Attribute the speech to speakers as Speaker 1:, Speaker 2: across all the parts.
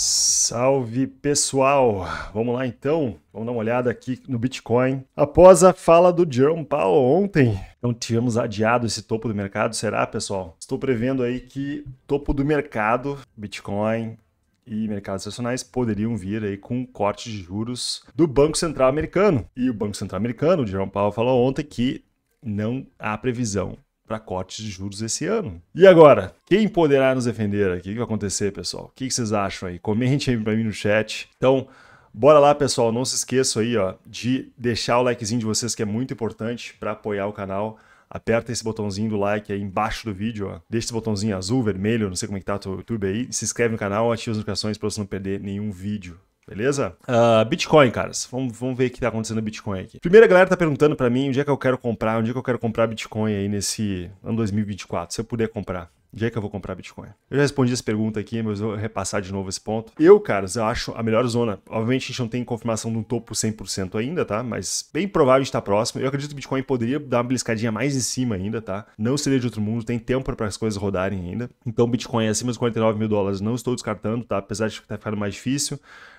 Speaker 1: Salve pessoal! Vamos lá então, vamos dar uma olhada aqui no Bitcoin. Após a fala do Jerome Powell ontem, então tivemos adiado esse topo do mercado, será pessoal? Estou prevendo aí que topo do mercado, Bitcoin e mercados nacionais poderiam vir aí com um corte de juros do Banco Central Americano. E o Banco Central Americano, o Jerome Powell falou ontem que não há previsão para cortes de juros esse ano. E agora, quem poderá nos defender aqui? O que vai acontecer, pessoal? O que vocês acham aí? Comente aí para mim no chat. Então, bora lá, pessoal. Não se esqueça aí ó, de deixar o likezinho de vocês, que é muito importante para apoiar o canal. Aperta esse botãozinho do like aí embaixo do vídeo, ó. Deixa esse botãozinho azul, vermelho, não sei como é que tá o YouTube aí. Se inscreve no canal, ativa as notificações para você não perder nenhum vídeo. Beleza? Uh, Bitcoin, caras. Vamos, vamos ver o que está acontecendo no Bitcoin aqui. Primeira galera tá perguntando para mim onde é que eu quero comprar, onde é que eu quero comprar Bitcoin aí nesse ano 2024, se eu puder comprar. Onde é que eu vou comprar Bitcoin? Eu já respondi essa pergunta aqui, mas vou repassar de novo esse ponto. Eu, caras, eu acho a melhor zona. Obviamente a gente não tem confirmação de um topo 100% ainda, tá? Mas bem provável de estar tá próximo. Eu acredito que o Bitcoin poderia dar uma bliscadinha mais em cima ainda, tá? Não seria de outro mundo, tem tempo para as coisas rodarem ainda. Então Bitcoin acima dos 49 mil dólares não estou descartando, tá? Apesar de estar ficando mais difícil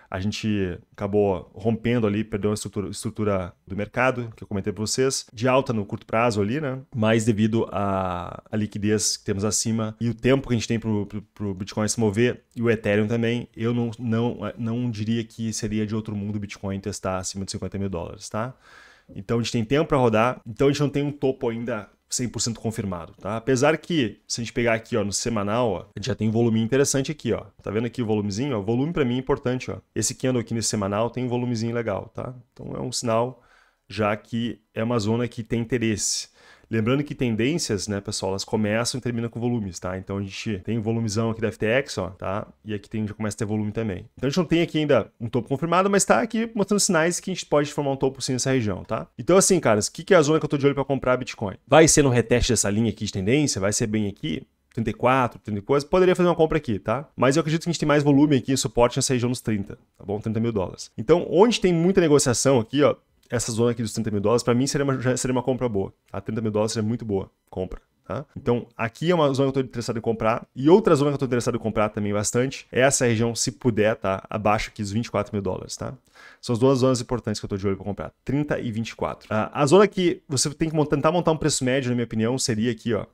Speaker 1: a gente acabou rompendo ali, perdeu a estrutura, estrutura do mercado, que eu comentei para vocês, de alta no curto prazo ali, né? Mas devido à, liquidez que temos acima e o tempo que a gente tem para o Bitcoin se mover e o Ethereum também, eu não, não, não diria que seria de outro mundo o Bitcoin testar acima de 50 mil dólares, tá? Então a gente tem tempo para rodar, então a gente não tem um topo ainda 100% confirmado, tá? Apesar que, se a gente pegar aqui, ó, no semanal, ó, a gente já tem um volume interessante aqui, ó. Tá vendo aqui o volumezinho? O volume para mim é importante, ó. Esse candle aqui no semanal tem um volumezinho legal, tá? Então é um sinal já que é uma zona que tem interesse. Lembrando que tendências, né, pessoal, elas começam e terminam com volumes, tá? Então a gente tem volumizão aqui da FTX, ó, tá? E aqui tem, já começa a ter volume também. Então a gente não tem aqui ainda um topo confirmado, mas tá aqui mostrando sinais que a gente pode formar um topo sim nessa região, tá? Então assim, caras, o que, que é a zona que eu tô de olho para comprar Bitcoin? Vai ser no reteste dessa linha aqui de tendência? Vai ser bem aqui? 34, 30 coisas, poderia fazer uma compra aqui, tá? Mas eu acredito que a gente tem mais volume aqui, suporte nessa região dos 30, tá bom? 30 mil dólares. Então, onde tem muita negociação aqui, ó, essa zona aqui dos 30 mil dólares, para mim seria uma, seria uma compra boa. Tá? 30 mil dólares seria muito boa compra. Tá? Então, aqui é uma zona que eu estou interessado em comprar. E outra zona que eu estou interessado em comprar também bastante é essa região, se puder, tá? Abaixo aqui dos 24 mil dólares, tá? São as duas zonas importantes que eu estou de olho para comprar, 30 e 24. Ah, a zona que você tem que tentar montar um preço médio, na minha opinião, seria aqui, ó,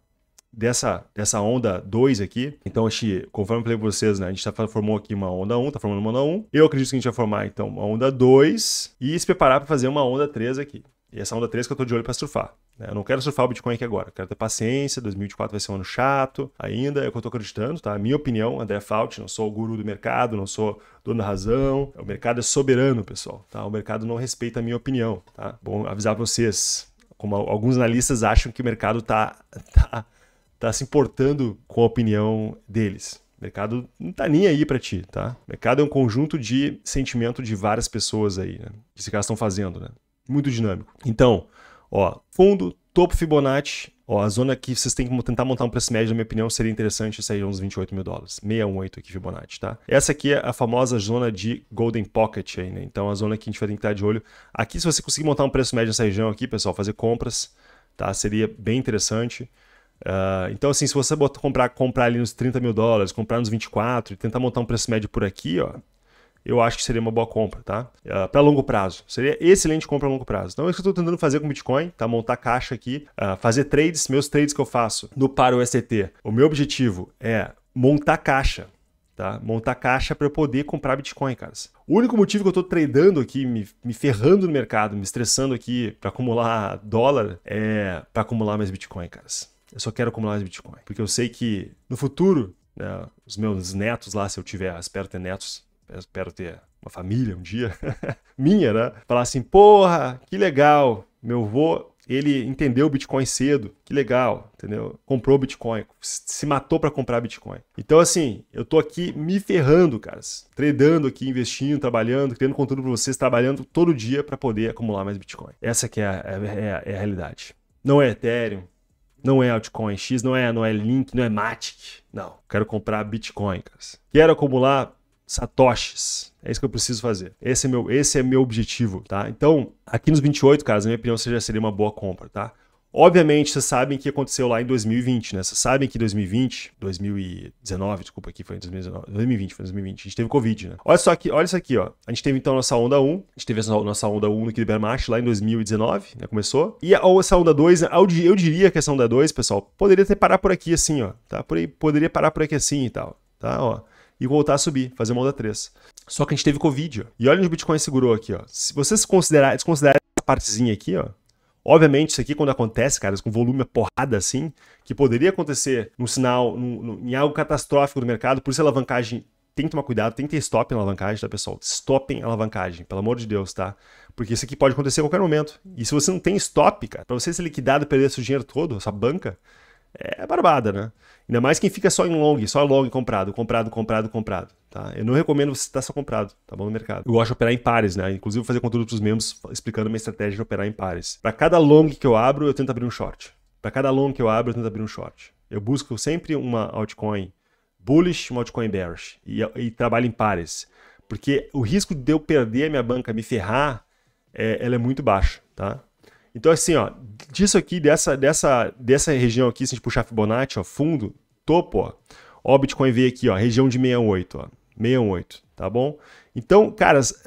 Speaker 1: dessa, dessa onda 2 aqui. Então, gente, conforme eu falei pra vocês, né? A gente tá, formou aqui uma onda 1, um, tá formando uma onda 1. Um. Eu acredito que a gente vai formar, então, uma onda 2 e se preparar para fazer uma onda 3 aqui. E essa onda 3 que eu tô de olho para surfar. Né? Eu não quero surfar o Bitcoin aqui agora. Eu quero ter paciência. 2024 vai ser um ano chato ainda. É o que eu tô acreditando, tá? Minha opinião, André Fault, não sou o guru do mercado, não sou dono da razão. É o mercado é soberano, pessoal, tá? O mercado não respeita a minha opinião, tá? Bom avisar pra vocês. Como alguns analistas acham que o mercado tá, tá tá se importando com a opinião deles. O mercado não tá nem aí para ti, tá? O mercado é um conjunto de sentimento de várias pessoas aí, né? Que esses caras estão fazendo, né? Muito dinâmico. Então, ó, fundo, topo Fibonacci, ó, a zona que vocês têm que tentar montar um preço médio, na minha opinião, seria interessante sair uns 28 mil dólares. 618 aqui Fibonacci, tá? Essa aqui é a famosa zona de Golden Pocket aí, né? Então, a zona que a gente vai ter que estar de olho. Aqui, se você conseguir montar um preço médio nessa região aqui, pessoal, fazer compras, tá? Seria bem interessante. Uh, então, assim, se você botar, comprar, comprar ali nos 30 mil dólares, comprar nos 24 e tentar montar um preço médio por aqui, ó, eu acho que seria uma boa compra, tá? Uh, ah, para longo prazo. Seria excelente compra a longo prazo. Então, é isso que eu estou tentando fazer com Bitcoin, tá? Montar caixa aqui, uh, fazer trades, meus trades que eu faço no Paro ST. O meu objetivo é montar caixa, tá? Montar caixa para eu poder comprar Bitcoin, caras. O único motivo que eu estou tradando aqui, me, me, ferrando no mercado, me estressando aqui para acumular dólar, é para acumular mais Bitcoin, caras eu só quero acumular mais Bitcoin. Porque eu sei que no futuro, né, os meus netos lá, se eu tiver, espero ter netos, espero ter uma família um dia, minha, né? Falar assim, porra, que legal, meu avô, ele entendeu o Bitcoin cedo, que legal, entendeu? Comprou Bitcoin, se matou para comprar Bitcoin. Então, assim, eu tô aqui me ferrando, caras, tradando aqui, investindo, trabalhando, criando conteúdo para vocês, trabalhando todo dia para poder acumular mais Bitcoin. Essa que é a, é, é a realidade. Não é Ethereum, não é altcoin X, não é, não é Link, não é Matic. Não, quero comprar Bitcoin, cara. Quero acumular satoshis. É isso que eu preciso fazer. Esse é meu, esse é meu objetivo, tá? Então, aqui nos 28, cara, na minha opinião, você já seria uma boa compra, tá? Obviamente, vocês sabem que aconteceu lá em 2020, né? Vocês sabem que 2020, 2019, desculpa aqui, foi em 2019, 2020, foi 2020, a gente teve Covid, né? Olha só aqui, olha isso aqui, ó. A gente teve então nossa onda 1, a gente teve a nossa onda 1 no Kibermash lá em 2019, né? Começou. E a, essa onda 2, né? eu diria que essa onda 2, pessoal, poderia ter parar por aqui assim, ó, tá? Por aí, poderia parar por aqui assim e tal, tá? Ó e voltar a subir, fazer uma onda 3. Só que a gente teve Covid, ó. E olha onde o Bitcoin segurou aqui, ó. Se vocês considerar, desconsiderarem essa partezinha aqui, ó, Obviamente, isso aqui quando acontece, cara, com volume a porrada assim, que poderia acontecer num sinal, num, num, em algo catastrófico do mercado, por isso a alavancagem tem que tomar cuidado, tem que ter stop na alavancagem, tá, pessoal? Stopem em alavancagem, pelo amor de Deus, tá? Porque isso aqui pode acontecer a qualquer momento. E se você não tem stop, cara, pra você ser liquidado, perder seu dinheiro todo, sua banca, é, é barbada, né? Ainda mais quem fica só em long, só long comprado, comprado, comprado, comprado, tá? Eu não recomendo você estar só comprado, tá bom, no mercado. Eu gosto de operar em pares, né? Inclusive vou fazer conteúdo para os membros explicando minha estratégia de operar em pares. Para cada long que eu abro, eu tento abrir um short. Para cada long que eu abro, eu tento abrir um short. Eu busco sempre uma altcoin bullish, uma altcoin bearish e, e trabalho em pares. Porque o risco de eu perder a minha banca, me ferrar, é, ela é muito baixa, tá? Então, assim, ó, disso aqui, dessa, dessa, dessa região aqui, se a gente puxar Fibonacci, ó, fundo, topo, ó, ó, o Bitcoin veio aqui, ó, região de 68, ó, 68, tá bom? Então, caras,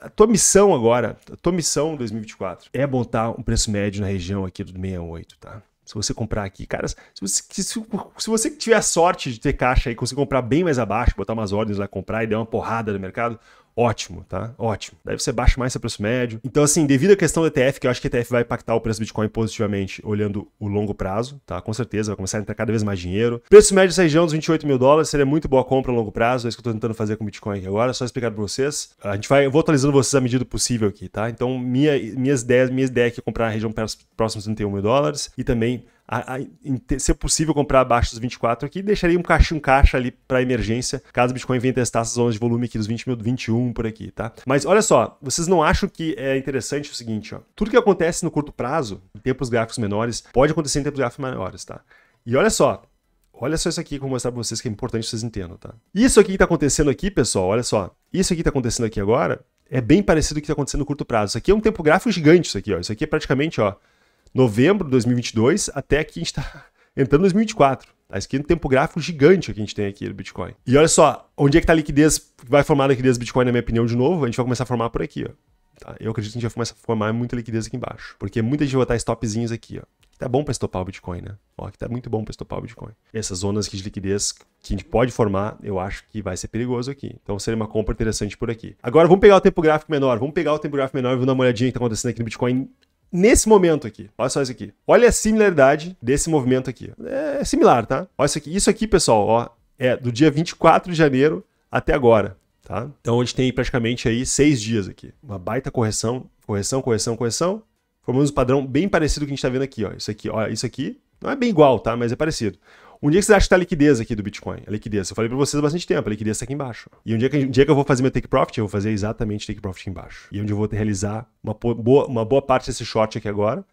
Speaker 1: a tua missão agora, a tua missão 2024 é montar um preço médio na região aqui do 68, tá? Se você comprar aqui, cara, se você, se, se você tiver a sorte de ter caixa aí, conseguir comprar bem mais abaixo, botar umas ordens lá comprar e der uma porrada no mercado, Ótimo, tá? Ótimo. Daí você baixa mais seu preço médio. Então, assim, devido à questão do ETF, que eu acho que o ETF vai impactar o preço do Bitcoin positivamente olhando o longo prazo, tá? Com certeza, vai começar a entrar cada vez mais dinheiro. Preço médio dessa região dos 28 mil dólares seria muito boa compra a longo prazo. É isso que eu tô tentando fazer com o Bitcoin aqui agora, só explicar pra vocês. A gente vai, eu vou atualizando vocês à medida possível aqui, tá? Então, minha, minhas ideias, minhas ideia é comprar a região próxima dos 31 mil dólares e também a, a, possível comprar abaixo dos 24 aqui, deixaria um caixa, um caixa ali para emergência, caso o Bitcoin venha testar essas zonas de volume aqui dos 20 mil, 21 por aqui, tá? Mas olha só, vocês não acham que é interessante o seguinte, ó, tudo que acontece no curto prazo, em tempos gráficos menores, pode acontecer em tempos gráficos maiores, tá? E olha só, Olha só isso aqui que eu vou mostrar para vocês que é importante que vocês entendam, tá? Isso aqui que tá acontecendo aqui, pessoal, olha só. Isso aqui que tá acontecendo aqui agora é bem parecido com o que tá acontecendo no curto prazo. Isso aqui é um tempo gráfico gigante, isso aqui, ó. Isso aqui é praticamente, ó, novembro de 2022 até aqui a gente está entrando em 2024. Tá escrito um tempo gráfico gigante que a gente tem aqui do Bitcoin. E olha só, onde é que tá a liquidez? Vai formar a liquidez do Bitcoin, na minha opinião, de novo? A gente vai começar a formar por aqui, ó. Tá? Eu acredito que a gente vai começar a formar muita liquidez aqui embaixo. Porque muita gente vai botar stopzinhos aqui, ó. Que tá bom para estopar o Bitcoin, né? Ó, que tá muito bom para estopar o Bitcoin. essas zonas aqui de liquidez que a gente pode formar, eu acho que vai ser perigoso aqui. Então seria uma compra interessante por aqui. Agora vamos pegar o tempo gráfico menor. Vamos pegar o tempo gráfico menor e vamos dar uma olhadinha que tá acontecendo aqui no Bitcoin nesse momento aqui. Olha só isso aqui. Olha a similaridade desse movimento aqui. É similar, tá? Olha isso aqui. Isso aqui, pessoal, ó, é do dia 24 de janeiro até agora, tá? Então a gente tem praticamente aí seis dias aqui. Uma baita correção, correção, correção, correção. Formamos um padrão bem parecido com o que a gente está vendo aqui, ó. Isso aqui, ó, isso aqui não é bem igual, tá? Mas é parecido. Onde é que vocês acham que está a liquidez aqui do Bitcoin? A liquidez. Eu falei para vocês há bastante tempo, a liquidez está aqui embaixo. E onde é, que, onde é que eu vou fazer meu take profit? Eu vou fazer exatamente take profit aqui embaixo. E é onde eu vou realizar uma boa, uma boa parte desse short aqui agora,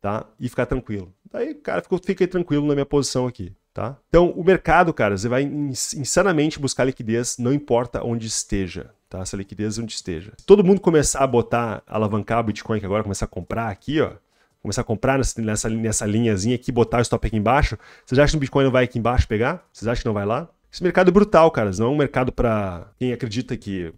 Speaker 1: tá? E ficar tranquilo. Daí, cara, fica, fica tranquilo na minha posição aqui. Tá? Então, o mercado, cara, você vai insanamente buscar liquidez, não importa onde esteja, tá? Essa liquidez é onde esteja. Se todo mundo começar a botar, alavancar o Bitcoin aqui agora, começar a comprar aqui, ó, começar a comprar nessa, nessa, nessa linhazinha aqui, botar o stop aqui embaixo. Vocês acham que o Bitcoin não vai aqui embaixo pegar? Vocês acham que não vai lá? Esse mercado é brutal, cara. Não é um mercado para quem acredita que,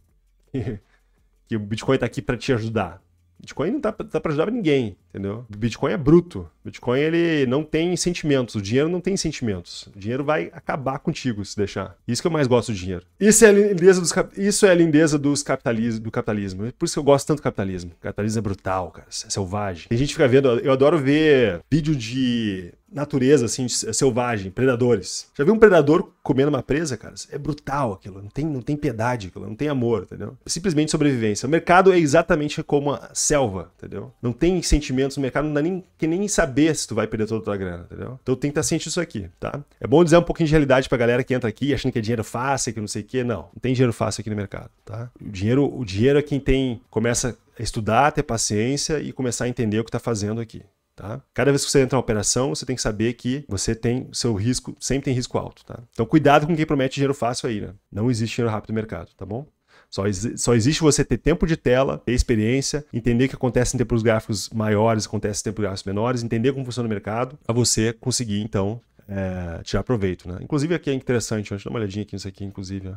Speaker 1: que o Bitcoin está aqui para te ajudar. Bitcoin não tá, tá para ajudar ninguém, entendeu? Bitcoin é bruto. Bitcoin ele não tem sentimentos. O dinheiro não tem sentimentos. O dinheiro vai acabar contigo se deixar. Isso que eu mais gosto do dinheiro. Isso é a lindeza dos isso é a lindeza dos capitalismo, do capitalismo. É por isso que eu gosto tanto do capitalismo. O capitalismo é brutal, cara, é selvagem. Tem gente que fica vendo, eu adoro ver vídeo de natureza, assim, selvagem, predadores. Já viu um predador comendo uma presa, cara? É brutal aquilo, não tem, não tem piedade aquilo, não tem amor, entendeu? É simplesmente sobrevivência. O mercado é exatamente como a selva, entendeu? Não tem sentimentos no mercado, não dá nem, que nem saber se tu vai perder toda a tua grana, entendeu? Então tem que estar ciente disso aqui, tá? É bom dizer um pouquinho de realidade pra galera que entra aqui achando que é dinheiro fácil, que não sei o quê. Não, não tem dinheiro fácil aqui no mercado, tá? O dinheiro, o dinheiro é quem tem, começa a estudar, ter paciência e começar a entender o que está fazendo aqui. Tá? Cada vez que você entra em uma operação, você tem que saber que você tem seu risco, sempre tem risco alto. Tá? Então cuidado com quem promete dinheiro fácil aí, né? Não existe dinheiro rápido no mercado, tá bom? Só, só existe você ter tempo de tela, ter experiência, entender o que acontece em tempos gráficos maiores, acontece em tempos gráficos menores, entender como funciona o mercado, para você conseguir, então, é, tirar proveito. Né? Inclusive aqui é interessante, deixa eu dar uma olhadinha aqui nisso aqui, inclusive. Ó.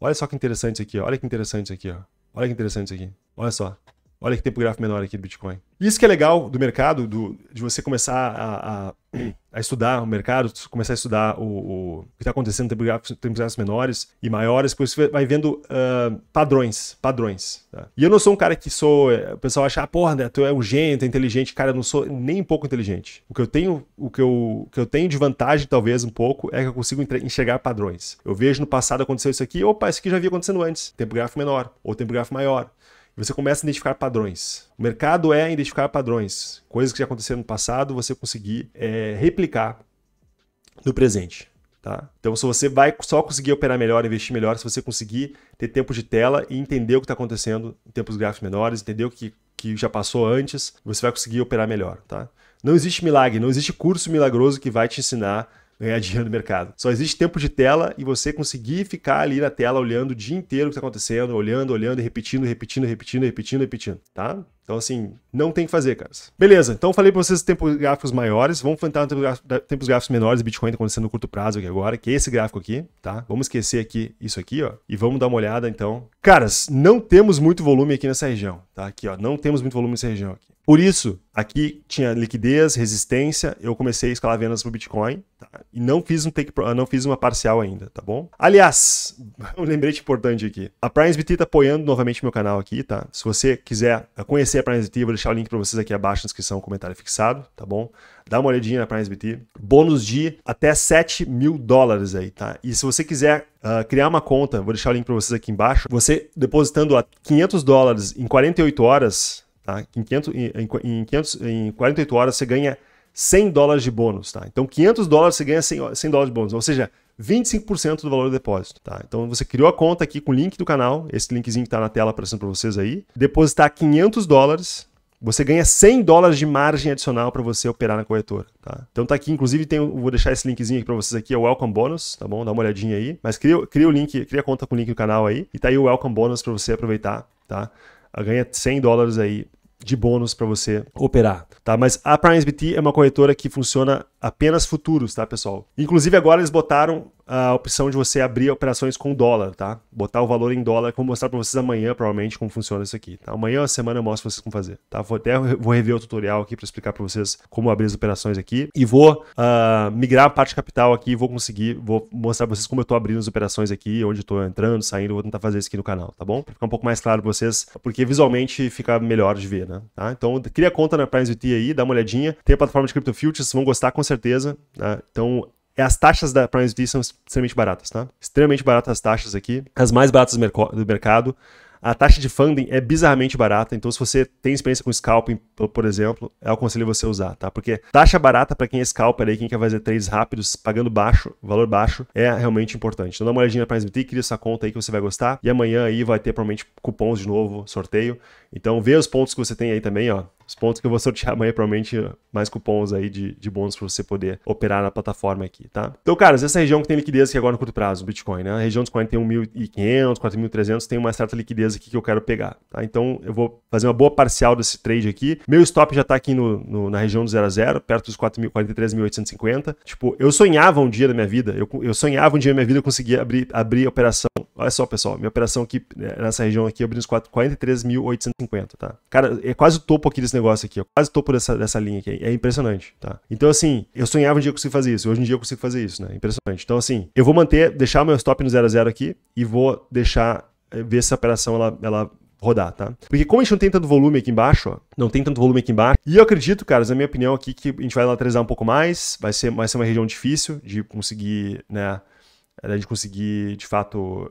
Speaker 1: Olha só que interessante isso aqui, ó. olha que interessante isso aqui. Ó. Olha que interessante isso aqui. Olha só. Olha que tempo gráfico menor aqui do Bitcoin. isso que é legal do mercado, do, de você começar a, a, a, estudar o mercado, começar a estudar o, o, o que está acontecendo em tempo gráficos, tempos gráficos menores e maiores, porque você vai vendo uh, padrões, padrões. Tá? E eu não sou um cara que sou... É, o pessoal acha, ah, porra, né, tu é um gênio, tu é inteligente. Cara, eu não sou nem um pouco inteligente. O que eu tenho, o que eu, o que eu tenho de vantagem, talvez, um pouco, é que eu consigo enxergar padrões. Eu vejo no passado aconteceu isso aqui, opa, isso aqui já havia acontecendo antes. Tempo gráfico menor ou tempo gráfico maior você começa a identificar padrões. O mercado é identificar padrões, coisas que já aconteceram no passado, você conseguir é, replicar no presente. Tá? Então, se você vai só conseguir operar melhor, investir melhor, se você conseguir ter tempo de tela e entender o que está acontecendo em tempos gráficos menores, entender o que, que já passou antes, você vai conseguir operar melhor. Tá? Não existe milagre, não existe curso milagroso que vai te ensinar ganhar dinheiro no mercado. Só existe tempo de tela e você conseguir ficar ali na tela olhando o dia inteiro o que está acontecendo, olhando, olhando e repetindo, repetindo, repetindo, repetindo, repetindo, tá? Então, assim, não tem que fazer, caras. Beleza, então falei para vocês tempos gráficos maiores. Vamos enfrentar tempos gráficos menores. Bitcoin tá acontecendo no curto prazo aqui agora, que é esse gráfico aqui, tá? Vamos esquecer aqui isso aqui, ó. E vamos dar uma olhada, então. Caras, não temos muito volume aqui nessa região, tá? Aqui, ó. Não temos muito volume nessa região aqui. Por isso, aqui tinha liquidez, resistência, eu comecei a escalar vendas para o Bitcoin tá? e não fiz um take, ah, não fiz uma parcial ainda, tá bom? Aliás, um lembrete importante aqui. A PrimeSBT está apoiando novamente meu canal aqui, tá? Se você quiser conhecer a PrimeSBT, vou deixar o link para vocês aqui abaixo na descrição, comentário fixado, tá bom? Dá uma olhadinha na PrimeSBT. Bônus de até 7 mil dólares aí, tá? E se você quiser Uh, criar uma conta, vou deixar o link para vocês aqui embaixo. Você depositando a 500 dólares em 48 horas, Tá? Em, 500, em, em, 500, em 48 horas você ganha 100 dólares de bônus. Tá? Então, 500 dólares você ganha 100, 100 dólares de bônus. Ou seja, 25% do valor do depósito, tá? Então você criou a conta aqui com o link do canal, esse linkzinho que tá na tela aparecendo para vocês aí. Depositar 500 dólares, você ganha 100 dólares de margem adicional para você operar na corretora, tá? Então tá aqui, inclusive tem, vou deixar esse linkzinho aqui para vocês aqui, é o Welcome Bonus, tá bom? Dá uma olhadinha aí. Mas cria, cria o link, cria a conta com o link do canal aí e tá aí o Welcome Bonus para você aproveitar, tá? ganha 100 dólares aí de bônus para você operar, tá? Mas a PrimeSBT é uma corretora que funciona apenas futuros, tá, pessoal? Inclusive, agora eles botaram a opção de você abrir operações com dólar, tá? Botar o valor em dólar. Vou mostrar para vocês amanhã, provavelmente, como funciona isso aqui. Tá? Amanhã, ou semana, eu mostro vocês como fazer, tá? Vou até vou rever o tutorial aqui para explicar para vocês como abrir as operações aqui. E vou uh, migrar a parte capital aqui, vou conseguir, vou mostrar para vocês como eu estou abrindo as operações aqui, onde estou entrando, saindo. Vou tentar fazer isso aqui no canal, tá bom? Pra ficar um pouco mais claro para vocês, porque visualmente fica melhor de ver, né? Tá? Então, cria conta na Prime VT aí, dá uma olhadinha. Tem a plataforma de Crypto vocês vão gostar com certeza certeza. Tá? Então, é, as taxas da Prime Video são extremamente baratas, tá? Extremamente baratas as taxas aqui, as mais baratas do, mercado. A taxa de funding é bizarramente barata, então se você tem experiência com scalping, por exemplo, eu é aconselho você a usar, tá? Porque taxa barata para quem é scalper aí, quem quer fazer trades rápidos, pagando baixo, valor baixo, é realmente importante. Então dá uma olhadinha para SBT, cria sua conta aí que você vai gostar. E amanhã aí vai ter provavelmente cupons de novo, sorteio. Então vê os pontos que você tem aí também, ó os pontos que eu vou sortear amanhã, provavelmente mais cupons aí de, de bônus para você poder operar na plataforma aqui, tá? Então, caras, essa região que tem liquidez aqui agora no curto prazo, o Bitcoin, né? A região dos 41.500, 4.300 tem uma certa liquidez aqui que eu quero pegar, tá? Então, eu vou fazer uma boa parcial desse trade aqui. Meu stop já tá aqui no, no na região do 0 a 0, perto dos 43.850. Tipo, eu sonhava um dia da minha vida, eu, eu sonhava um dia da minha vida eu conseguir abrir, abrir operação Olha só, pessoal, minha operação aqui né, nessa região aqui abriu uns 43.850, tá? Cara, é quase o topo aqui desse negócio aqui, ó, quase o topo dessa, dessa linha aqui, é impressionante, tá? Então, assim, eu sonhava um dia conseguir fazer isso, hoje em dia eu consigo fazer isso, né? Impressionante. Então, assim, eu vou manter, deixar meu stop no 00 zero aqui e vou deixar, eh, ver se essa operação ela, ela rodar, tá? Porque como a gente não tem tanto volume aqui embaixo, ó, não tem tanto volume aqui embaixo, e eu acredito, caras, na minha opinião aqui, que a gente vai lateralizar um pouco mais, vai ser, vai ser uma região difícil de conseguir, né, a eh, gente conseguir, de fato,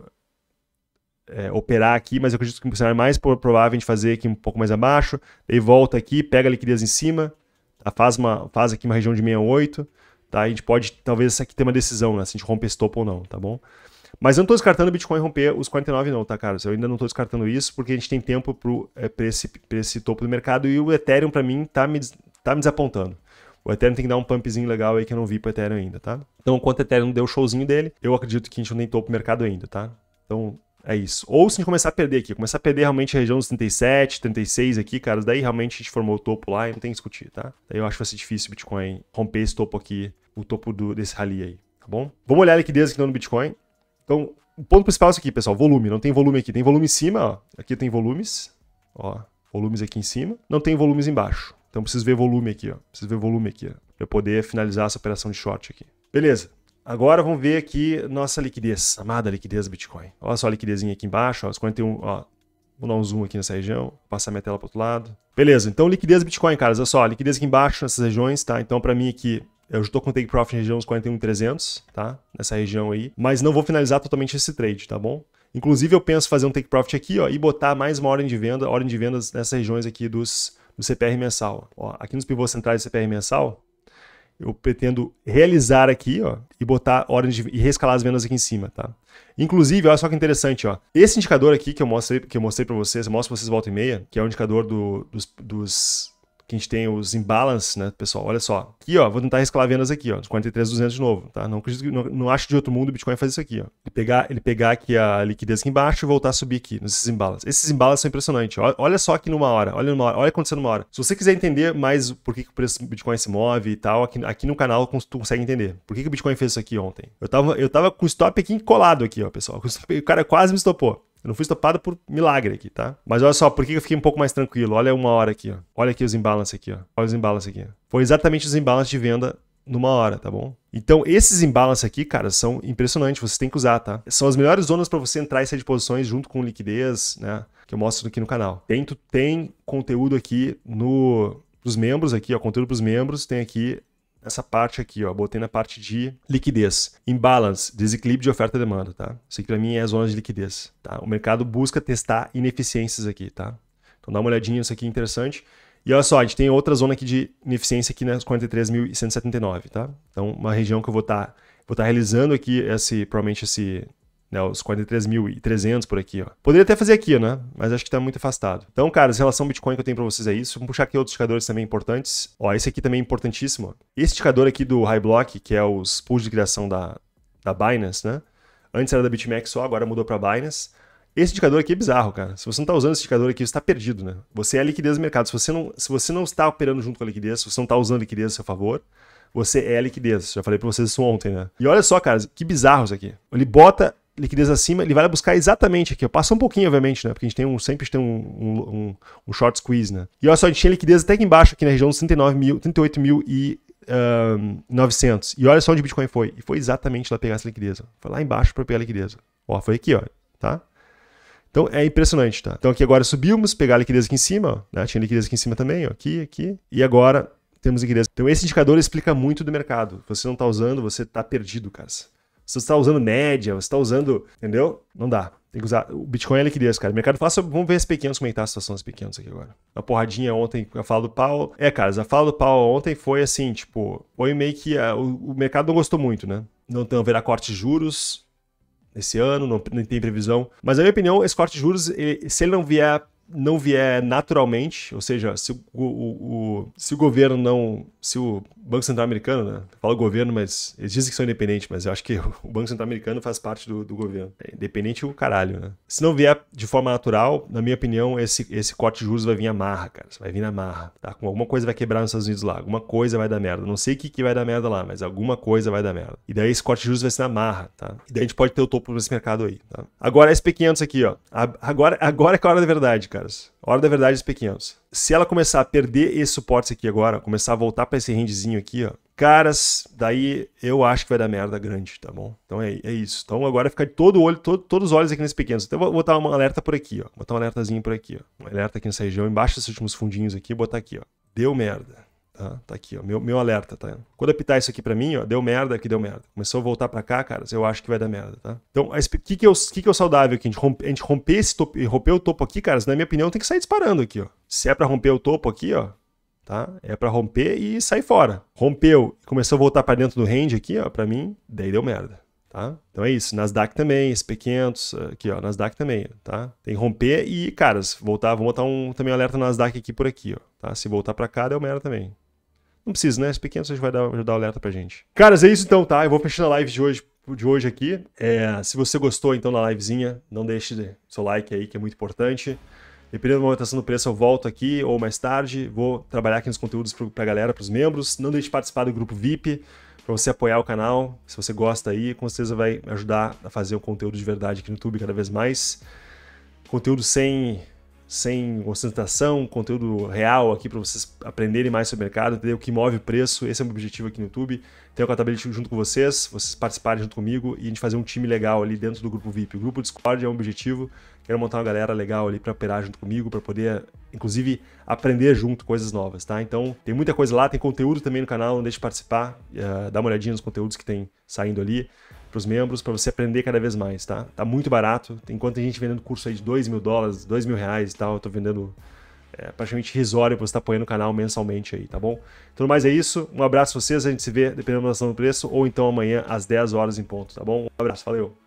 Speaker 1: é, operar aqui, mas eu acredito que o cenário mais provável de é fazer aqui um pouco mais abaixo, daí volta aqui, pega a liquidez em cima, tá? faz, uma, faz aqui uma região de 68, tá? a gente pode, talvez, aqui ter uma decisão, né? se a gente rompe esse topo ou não, tá bom? Mas eu não estou descartando o Bitcoin romper os 49 não, tá, cara? Eu ainda não estou descartando isso porque a gente tem tempo para é, esse, esse topo do mercado e o Ethereum, para mim, tá me, tá me desapontando. O Ethereum tem que dar um pumpzinho legal aí que eu não vi o Ethereum ainda, tá? Então, enquanto o Ethereum deu o showzinho dele, eu acredito que a gente não tem topo mercado ainda, tá? Então, é isso. Ou se a gente começar a perder aqui, começar a perder realmente a região dos 37, 36 aqui, cara, daí realmente a gente formou o topo lá e não tem que discutir, tá? Daí eu acho que vai ser difícil o Bitcoin romper esse topo aqui, o topo do, desse rally aí, tá bom? Vamos olhar a liquidez aqui no Bitcoin. Então, o ponto principal é isso aqui, pessoal, volume. Não tem volume aqui, tem volume em cima, ó. Aqui tem volumes, ó, volumes aqui em cima. Não tem volumes embaixo. Então preciso ver volume aqui, ó. Preciso ver volume aqui, ó. Pra eu poder finalizar essa operação de short aqui. Beleza. Agora vamos ver aqui nossa liquidez, amada liquidez do Bitcoin. Olha só a liquidezinha aqui embaixo, ó, os 41, ó. Vou dar um zoom aqui nessa região, passar minha tela para outro lado. Beleza, então liquidez do Bitcoin, caras, olha só, liquidez aqui embaixo nessas regiões, tá? Então para mim aqui eu já tô com take profit na região dos 41.300, tá? Nessa região aí, mas não vou finalizar totalmente esse trade, tá bom? Inclusive eu penso fazer um take profit aqui, ó, e botar mais uma ordem de venda, ordem de vendas nessas regiões aqui dos do CPR mensal. Ó, aqui nos pivôs centrais do CPR mensal, eu pretendo realizar aqui, ó, e botar ordem de, e rescalar as vendas aqui em cima, tá? Inclusive, olha só que interessante, ó. Esse indicador aqui que eu mostrei, que eu mostrei para vocês, eu mostro pra vocês volta e meia, que é o indicador do, dos, dos que a gente tem os imbalances, né, pessoal? Olha só. Aqui, ó, vou tentar rescalar vendas aqui, ó, de 43,200 de novo, tá? Não, não, não, acho de outro mundo o Bitcoin fazer isso aqui, ó. Ele pegar, ele pegar aqui a liquidez aqui embaixo e voltar a subir aqui nesses imbalances. Esses imbalances são impressionantes. Olha, olha só aqui numa hora, olha numa hora, olha acontecendo numa hora. Se você quiser entender mais por que, que o preço do Bitcoin se move e tal, aqui, aqui no canal tu consegue entender. Por que, que o Bitcoin fez isso aqui ontem? Eu tava, eu tava com o stop aqui colado aqui, ó, pessoal. O cara quase me stopou. Eu não fui estopada por milagre aqui, tá? Mas olha só, por que eu fiquei um pouco mais tranquilo? Olha uma hora aqui, ó. Olha aqui os imbalances aqui, ó. Olha os imbalances aqui. Foi exatamente os imbalances de venda numa hora, tá bom? Então, esses imbalances aqui, cara, são impressionantes, você tem que usar, tá? São as melhores zonas para você entrar e sair de posições junto com liquidez, né? Que eu mostro aqui no canal. Tem, tem conteúdo aqui no, pros membros aqui, ó, conteúdo pros membros, tem aqui essa parte aqui, ó, botei na parte de liquidez. Imbalance, desequilíbrio de oferta e demanda, tá? Isso aqui para mim é a zona de liquidez, tá? O mercado busca testar ineficiências aqui, tá? Então dá uma olhadinha, isso aqui é interessante. E olha só, a gente tem outra zona aqui de ineficiência aqui nas 43.179, tá? Então, uma região que eu vou estar tá, vou tá realizando aqui esse, provavelmente esse né, os 43.300 por aqui, ó. Poderia até fazer aqui, né, mas acho que tá muito afastado. Então, cara, em relação ao Bitcoin que eu tenho para vocês é isso. Vamos puxar aqui outros indicadores também importantes. Ó, esse aqui também é importantíssimo. Esse indicador aqui do High Block, que é os pools de criação da, da Binance, né, antes era da BitMEX só, agora mudou para Binance. Esse indicador aqui é bizarro, cara. Se você não está usando esse indicador aqui, você está perdido, né? Você é a liquidez do mercado. Se você não, se você não está operando junto com a liquidez, se você não está usando a liquidez a seu favor, você é a liquidez. Já falei para vocês isso ontem, né? E olha só, cara, que bizarro isso aqui. Ele bota liquidez acima, ele vai buscar exatamente aqui. Eu passo um pouquinho, obviamente, né? Porque a gente tem um, sempre tem um, um, um, um short squeeze, né? E olha só, a gente tinha liquidez até aqui embaixo, aqui na região dos 39 mil, 38 mil e um, 900. E olha só onde o Bitcoin foi. E foi exatamente lá pegar essa liquidez. Foi lá embaixo para pegar a liquidez. Ó, foi aqui, ó, tá? Então é impressionante, tá? Então aqui agora subimos, pegar a liquidez aqui em cima, ó, né? Tinha liquidez aqui em cima também, ó, aqui, aqui. E agora temos liquidez. Então esse indicador explica muito do mercado. Você não está usando, você está perdido, cara você está usando média, você está usando. Entendeu? Não dá. Tem que usar. O Bitcoin é liquidez, cara. O mercado fácil. Vamos ver as pequenas, comentar é tá a situação das pequenas aqui agora. A porradinha ontem, a fala do pau. É, cara, a fala do pau ontem foi assim, tipo, foi meio que. A, é, o, o, mercado não gostou muito, né? Não, tem haverá corte de juros esse ano, não, não tem previsão. Mas, na minha opinião, esse corte de juros, ele, se ele não vier não vier naturalmente, ou seja, se o, o, o, se o governo não. Se o Banco Central Americano, né? Falo governo, mas eles dizem que são independentes, mas eu acho que o Banco Central Americano faz parte do, do governo. É independente o caralho, né? Se não vier de forma natural, na minha opinião, esse, esse corte de juros vai vir na marra, cara. Vai vir na marra. Tá? alguma coisa vai quebrar nos Estados Unidos lá, alguma coisa vai dar merda. Não sei o que, que vai dar merda lá, mas alguma coisa vai dar merda. E daí esse corte de juros vai ser na marra, tá? E daí a gente pode ter o topo desse mercado aí, tá? Agora esse P500 aqui, ó. Agora, agora é, é a hora da verdade, cara caras. hora da verdade, eles pequenos. Se ela começar a perder esse suporte aqui agora, começar a voltar para esse rendezinho aqui, ó. Caras, daí eu acho que vai dar merda grande, tá bom? Então é, é isso. Então agora fica todo olho, todo, todos os olhos aqui nesse pequeno Então eu vou botar um alerta por aqui, ó. Vou botar um alertazinho por aqui, ó. Um alerta aqui nessa região, embaixo desses últimos fundinhos aqui, botar aqui, ó. Deu merda. Tá, tá aqui, ó, meu, meu alerta, tá? Quando apitar isso aqui para mim, ó, deu merda que deu merda. Começou a voltar para cá, cara, eu acho que vai dar merda, tá? Então, o que que, eu, que que é o saudável aqui? A gente, rompe, a gente romper esse topo, romper o topo aqui, cara, na minha opinião, tem que sair disparando aqui, ó. Se é para romper o topo aqui, ó, tá? É para romper e sair fora. Rompeu, começou a voltar para dentro do range aqui, ó, para mim, daí deu merda. Tá? Então é isso, Nasdaq também, SP500, aqui ó, Nasdaq também, tá? Tem que romper e, caras, voltar, vou botar um também um alerta no Nasdaq aqui por aqui, ó, tá? Se voltar para cá, deu merda também. Não precisa, né? Esse pequeno vocês vai dar, dar alerta pra gente. Caras, é isso então, tá? Eu vou fechando a live de hoje, de hoje aqui. É, se você gostou então da livezinha, não deixe seu like aí, que é muito importante. Dependendo da movimentação do tá preço, eu volto aqui ou mais tarde. Vou trabalhar aqui nos conteúdos pro, pra galera, pros membros. Não deixe de participar do grupo VIP para você apoiar o canal. Se você gosta aí, com certeza vai ajudar a fazer o conteúdo de verdade aqui no YouTube cada vez mais. Conteúdo sem sem ostentação, conteúdo real aqui para vocês aprenderem mais sobre o mercado, entender o que move o preço. Esse é o meu objetivo aqui no YouTube. Ter o Catability junto com vocês, vocês participarem junto comigo e a gente fazer um time legal ali dentro do grupo VIP. O grupo Discord é um objetivo. Quero montar uma galera legal ali para operar junto comigo, para poder, inclusive, aprender junto coisas novas, tá? Então, tem muita coisa lá, tem conteúdo também no canal, não deixe de participar, uh, dá uma olhadinha nos conteúdos que tem saindo ali para os membros, para você aprender cada vez mais, tá? Tá muito barato. Enquanto a gente vendendo curso aí de 2 mil dólares, 2 mil reais e tal, eu tô vendendo é, praticamente risório para você estar tá apoiando o canal mensalmente aí, tá bom? Tudo mais é isso. Um abraço a vocês, a gente se vê dependendo da ação do preço, ou então amanhã às 10 horas em ponto, tá bom? Um abraço, valeu!